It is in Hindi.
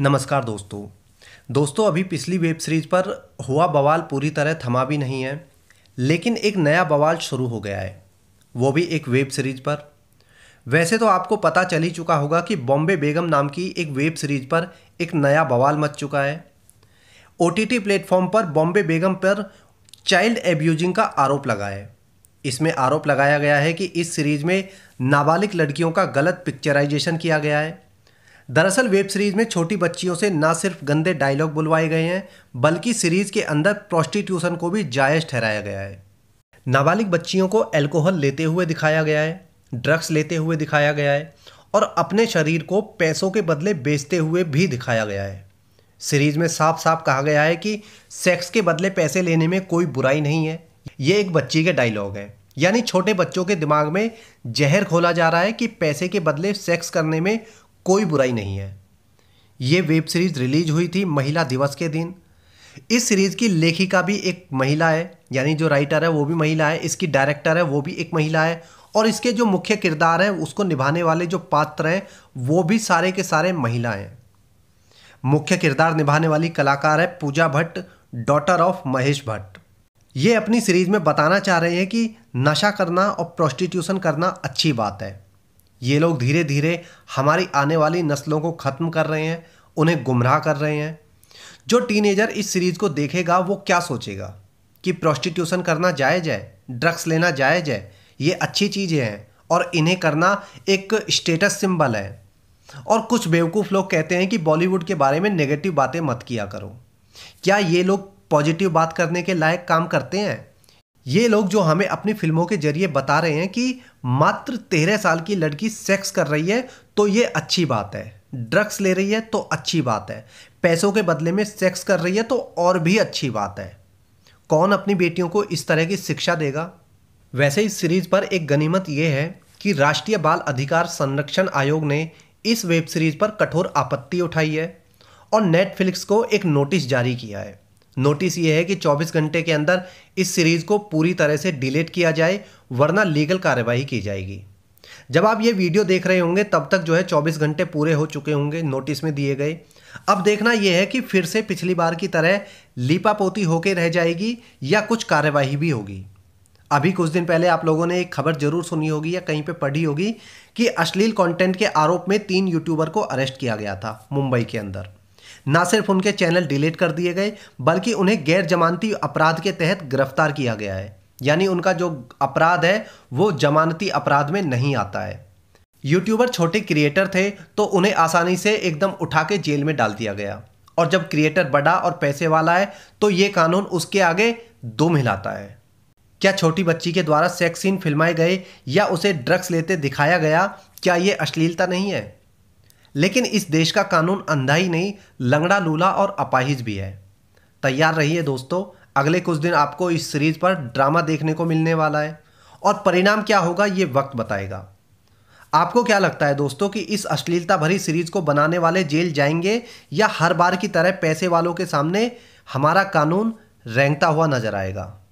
नमस्कार दोस्तों दोस्तों अभी पिछली वेब सीरीज़ पर हुआ बवाल पूरी तरह थमा भी नहीं है लेकिन एक नया बवाल शुरू हो गया है वो भी एक वेब सीरीज़ पर वैसे तो आपको पता चल ही चुका होगा कि बॉम्बे बेगम नाम की एक वेब सीरीज़ पर एक नया बवाल मच चुका है ओ टी प्लेटफॉर्म पर बॉम्बे बेगम पर चाइल्ड एब्यूजिंग का आरोप लगा है इसमें आरोप लगाया गया है कि इस सीरीज़ में नाबालिग लड़कियों का गलत पिक्चराइजेशन किया गया है दरअसल वेब सीरीज में छोटी बच्चियों से ना सिर्फ गंदे डायलॉग बुलवाए गए हैं बल्कि सीरीज के अंदर प्रोस्टिट्यूशन को भी जायज ठहराया गया है नाबालिग बच्चियों को अल्कोहल लेते हुए दिखाया गया है ड्रग्स लेते हुए दिखाया गया है और अपने शरीर को पैसों के बदले बेचते हुए भी दिखाया गया है सीरीज में साफ साफ कहा गया है कि सेक्स के बदले पैसे लेने में कोई बुराई नहीं है ये एक बच्ची के डायलॉग है यानी छोटे बच्चों के दिमाग में जहर खोला जा रहा है कि पैसे के बदले सेक्स करने में कोई बुराई नहीं है ये वेब सीरीज रिलीज हुई थी महिला दिवस के दिन इस सीरीज की लेखिका भी एक महिला है यानी जो राइटर है वो भी महिला है इसकी डायरेक्टर है वो भी एक महिला है और इसके जो मुख्य किरदार हैं उसको निभाने वाले जो पात्र हैं वो भी सारे के सारे महिला हैं मुख्य किरदार निभाने वाली कलाकार है पूजा भट्ट डॉटर ऑफ महेश भट्ट ये अपनी सीरीज में बताना चाह रहे हैं कि नशा करना और प्रोस्टिट्यूशन करना अच्छी बात है ये लोग धीरे धीरे हमारी आने वाली नस्लों को ख़त्म कर रहे हैं उन्हें गुमराह कर रहे हैं जो टीनेजर इस सीरीज़ को देखेगा वो क्या सोचेगा कि प्रोस्टिट्यूशन करना जायज़ है ड्रग्स लेना जायज़ है ये अच्छी चीज़ें हैं और इन्हें करना एक स्टेटस सिंबल है और कुछ बेवकूफ़ लोग कहते हैं कि बॉलीवुड के बारे में नेगेटिव बातें मत किया करो क्या ये लोग पॉजिटिव बात करने के लायक काम करते हैं ये लोग जो हमें अपनी फिल्मों के जरिए बता रहे हैं कि मात्र तेरह साल की लड़की सेक्स कर रही है तो ये अच्छी बात है ड्रग्स ले रही है तो अच्छी बात है पैसों के बदले में सेक्स कर रही है तो और भी अच्छी बात है कौन अपनी बेटियों को इस तरह की शिक्षा देगा वैसे इस सीरीज़ पर एक गनीमत यह है कि राष्ट्रीय बाल अधिकार संरक्षण आयोग ने इस वेब सीरीज़ पर कठोर आपत्ति उठाई है और नेटफ्लिक्स को एक नोटिस जारी किया है नोटिस ये है कि 24 घंटे के अंदर इस सीरीज़ को पूरी तरह से डिलीट किया जाए वरना लीगल कार्यवाही की जाएगी जब आप ये वीडियो देख रहे होंगे तब तक जो है 24 घंटे पूरे हो चुके होंगे नोटिस में दिए गए अब देखना यह है कि फिर से पिछली बार की तरह लीपापोती होके रह जाएगी या कुछ कार्यवाही भी होगी अभी कुछ दिन पहले आप लोगों ने एक खबर जरूर सुनी होगी या कहीं पे पढ़ी होगी कि अश्लील कंटेंट के आरोप में तीन यूट्यूबर को अरेस्ट किया गया था मुंबई के अंदर ना सिर्फ उनके चैनल डिलीट कर दिए गए बल्कि उन्हें गैर जमानती अपराध के तहत गिरफ्तार किया गया है यानी उनका जो अपराध है वो जमानती अपराध में नहीं आता है यूट्यूबर छोटे क्रिएटर थे तो उन्हें आसानी से एकदम उठा के जेल में डाल दिया गया और जब क्रिएटर बड़ा और पैसे वाला है तो ये कानून उसके आगे दो हिलाता है क्या छोटी बच्ची के द्वारा सेक्स सीन फिल्माए गए या उसे ड्रग्स लेते दिखाया गया क्या ये अश्लीलता नहीं है लेकिन इस देश का कानून अंधा ही नहीं लंगड़ा लूला और अपाहिज भी है तैयार रहिए दोस्तों अगले कुछ दिन आपको इस सीरीज पर ड्रामा देखने को मिलने वाला है और परिणाम क्या होगा ये वक्त बताएगा आपको क्या लगता है दोस्तों कि इस अश्लीलता भरी सीरीज को बनाने वाले जेल जाएंगे या हर बार की तरह पैसे वालों के सामने हमारा कानून रेंगता हुआ नजर आएगा